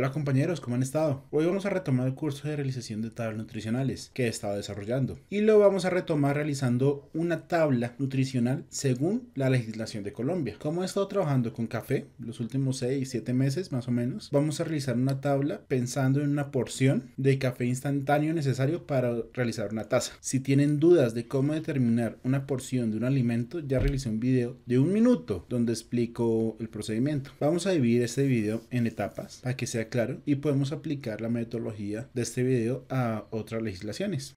Hola compañeros, ¿cómo han estado? Hoy vamos a retomar el curso de realización de tablas nutricionales que he estado desarrollando y lo vamos a retomar realizando una tabla nutricional según la legislación de Colombia. Como he estado trabajando con café los últimos 6, 7 meses más o menos, vamos a realizar una tabla pensando en una porción de café instantáneo necesario para realizar una taza. Si tienen dudas de cómo determinar una porción de un alimento, ya realicé un video de un minuto donde explico el procedimiento. Vamos a dividir este video en etapas para que sea claro y podemos aplicar la metodología de este video a otras legislaciones.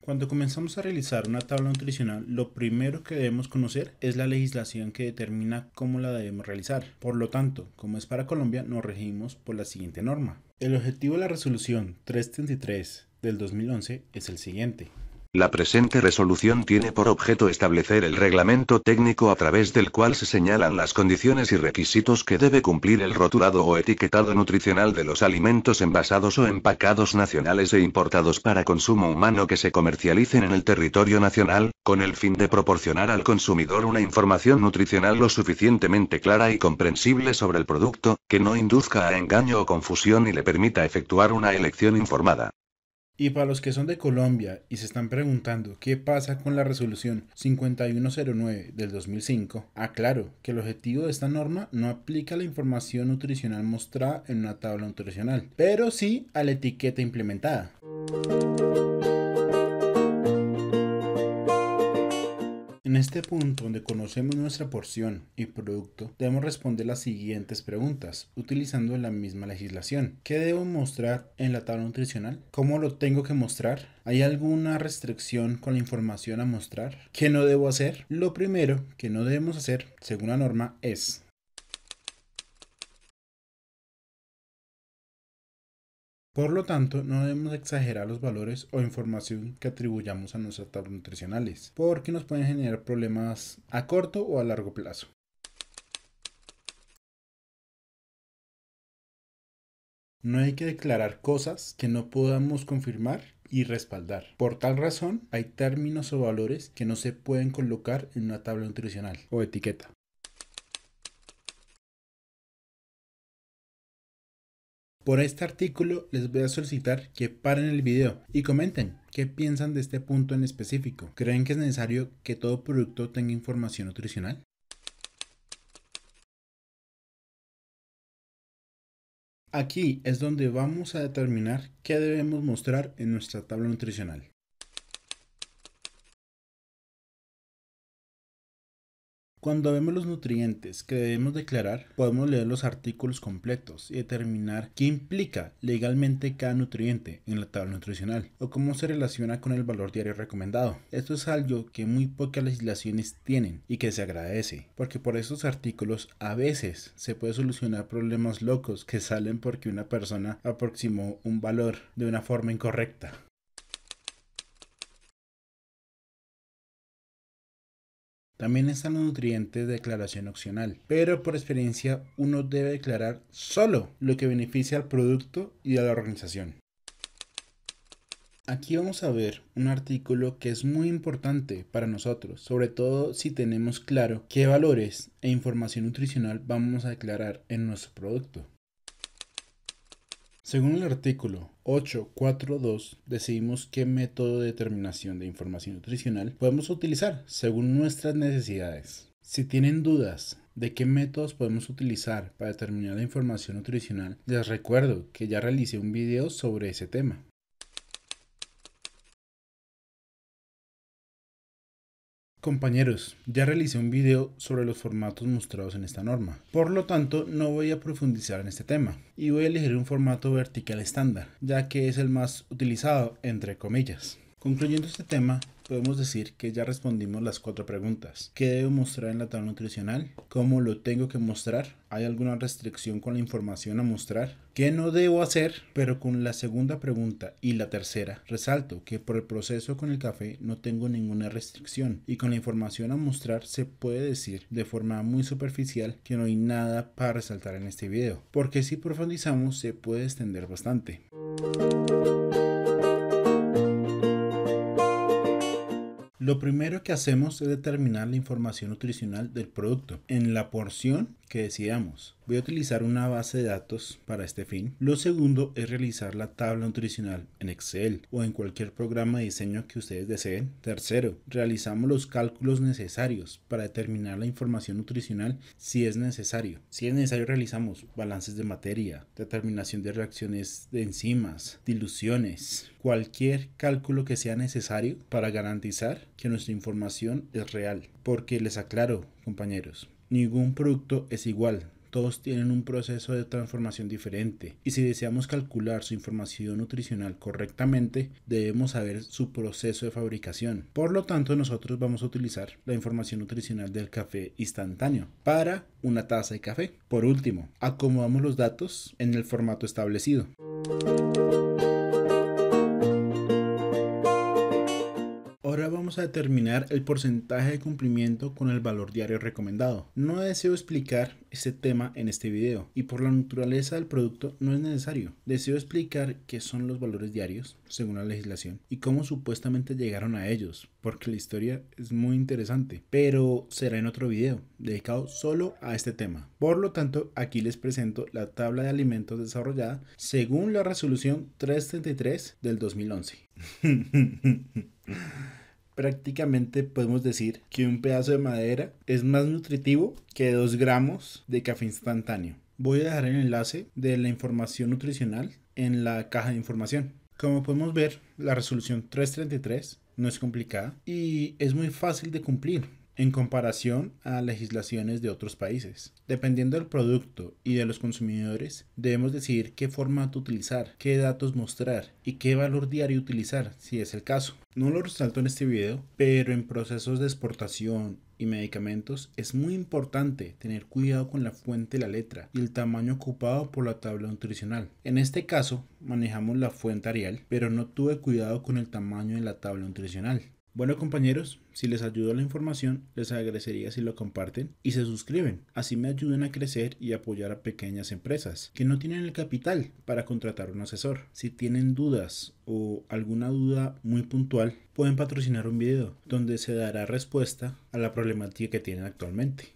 Cuando comenzamos a realizar una tabla nutricional, lo primero que debemos conocer es la legislación que determina cómo la debemos realizar. Por lo tanto, como es para Colombia, nos regimos por la siguiente norma. El objetivo de la resolución 333 del 2011 es el siguiente. La presente resolución tiene por objeto establecer el reglamento técnico a través del cual se señalan las condiciones y requisitos que debe cumplir el rotulado o etiquetado nutricional de los alimentos envasados o empacados nacionales e importados para consumo humano que se comercialicen en el territorio nacional, con el fin de proporcionar al consumidor una información nutricional lo suficientemente clara y comprensible sobre el producto, que no induzca a engaño o confusión y le permita efectuar una elección informada. Y para los que son de Colombia y se están preguntando qué pasa con la resolución 5109 del 2005, aclaro ah, que el objetivo de esta norma no aplica a la información nutricional mostrada en una tabla nutricional, pero sí a la etiqueta implementada. este punto donde conocemos nuestra porción y producto, debemos responder las siguientes preguntas utilizando la misma legislación. ¿Qué debo mostrar en la tabla nutricional? ¿Cómo lo tengo que mostrar? ¿Hay alguna restricción con la información a mostrar? ¿Qué no debo hacer? Lo primero que no debemos hacer, según la norma, es Por lo tanto, no debemos exagerar los valores o información que atribuyamos a nuestras tablas nutricionales, porque nos pueden generar problemas a corto o a largo plazo. No hay que declarar cosas que no podamos confirmar y respaldar. Por tal razón, hay términos o valores que no se pueden colocar en una tabla nutricional o etiqueta. Por este artículo les voy a solicitar que paren el video y comenten qué piensan de este punto en específico. ¿Creen que es necesario que todo producto tenga información nutricional? Aquí es donde vamos a determinar qué debemos mostrar en nuestra tabla nutricional. Cuando vemos los nutrientes que debemos declarar, podemos leer los artículos completos y determinar qué implica legalmente cada nutriente en la tabla nutricional o cómo se relaciona con el valor diario recomendado. Esto es algo que muy pocas legislaciones tienen y que se agradece, porque por estos artículos a veces se puede solucionar problemas locos que salen porque una persona aproximó un valor de una forma incorrecta. También están los nutrientes de declaración opcional, pero por experiencia uno debe declarar solo lo que beneficia al producto y a la organización. Aquí vamos a ver un artículo que es muy importante para nosotros, sobre todo si tenemos claro qué valores e información nutricional vamos a declarar en nuestro producto. Según el artículo 842, decidimos qué método de determinación de información nutricional podemos utilizar según nuestras necesidades. Si tienen dudas de qué métodos podemos utilizar para determinar la información nutricional, les recuerdo que ya realicé un video sobre ese tema. Compañeros, ya realicé un video sobre los formatos mostrados en esta norma, por lo tanto no voy a profundizar en este tema y voy a elegir un formato vertical estándar, ya que es el más utilizado entre comillas. Concluyendo este tema, podemos decir que ya respondimos las cuatro preguntas. ¿Qué debo mostrar en la tabla nutricional? ¿Cómo lo tengo que mostrar? ¿Hay alguna restricción con la información a mostrar? ¿Qué no debo hacer? Pero con la segunda pregunta y la tercera, resalto que por el proceso con el café no tengo ninguna restricción y con la información a mostrar se puede decir de forma muy superficial que no hay nada para resaltar en este video, porque si profundizamos se puede extender bastante. Lo primero que hacemos es determinar la información nutricional del producto en la porción que decidamos. Voy a utilizar una base de datos para este fin. Lo segundo es realizar la tabla nutricional en Excel o en cualquier programa de diseño que ustedes deseen. Tercero, realizamos los cálculos necesarios para determinar la información nutricional si es necesario. Si es necesario realizamos balances de materia, determinación de reacciones de enzimas, diluciones, cualquier cálculo que sea necesario para garantizar que nuestra información es real. Porque les aclaro, compañeros, Ningún producto es igual, todos tienen un proceso de transformación diferente y si deseamos calcular su información nutricional correctamente debemos saber su proceso de fabricación. Por lo tanto nosotros vamos a utilizar la información nutricional del café instantáneo para una taza de café. Por último, acomodamos los datos en el formato establecido. a determinar el porcentaje de cumplimiento con el valor diario recomendado. No deseo explicar este tema en este video y por la naturaleza del producto no es necesario. Deseo explicar qué son los valores diarios según la legislación y cómo supuestamente llegaron a ellos, porque la historia es muy interesante, pero será en otro video dedicado solo a este tema. Por lo tanto, aquí les presento la tabla de alimentos desarrollada según la resolución 333 del 2011. prácticamente podemos decir que un pedazo de madera es más nutritivo que 2 gramos de café instantáneo. Voy a dejar el enlace de la información nutricional en la caja de información. Como podemos ver, la resolución 333 no es complicada y es muy fácil de cumplir en comparación a legislaciones de otros países. Dependiendo del producto y de los consumidores, debemos decidir qué formato utilizar, qué datos mostrar y qué valor diario utilizar, si es el caso. No lo resalto en este video, pero en procesos de exportación y medicamentos es muy importante tener cuidado con la fuente la letra y el tamaño ocupado por la tabla nutricional. En este caso manejamos la fuente Arial, pero no tuve cuidado con el tamaño de la tabla nutricional. Bueno compañeros, si les ayudó la información, les agradecería si lo comparten y se suscriben. Así me ayudan a crecer y apoyar a pequeñas empresas que no tienen el capital para contratar un asesor. Si tienen dudas o alguna duda muy puntual, pueden patrocinar un video donde se dará respuesta a la problemática que tienen actualmente.